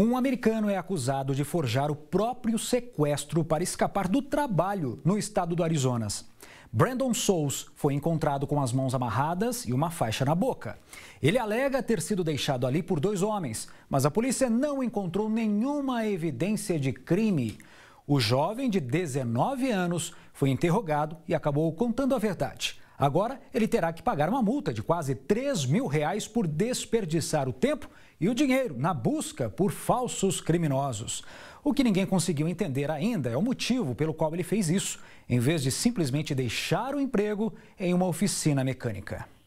Um americano é acusado de forjar o próprio sequestro para escapar do trabalho no estado do Arizona. Brandon Souls foi encontrado com as mãos amarradas e uma faixa na boca. Ele alega ter sido deixado ali por dois homens, mas a polícia não encontrou nenhuma evidência de crime. O jovem de 19 anos foi interrogado e acabou contando a verdade. Agora, ele terá que pagar uma multa de quase 3 mil reais por desperdiçar o tempo e o dinheiro na busca por falsos criminosos. O que ninguém conseguiu entender ainda é o motivo pelo qual ele fez isso, em vez de simplesmente deixar o emprego em uma oficina mecânica.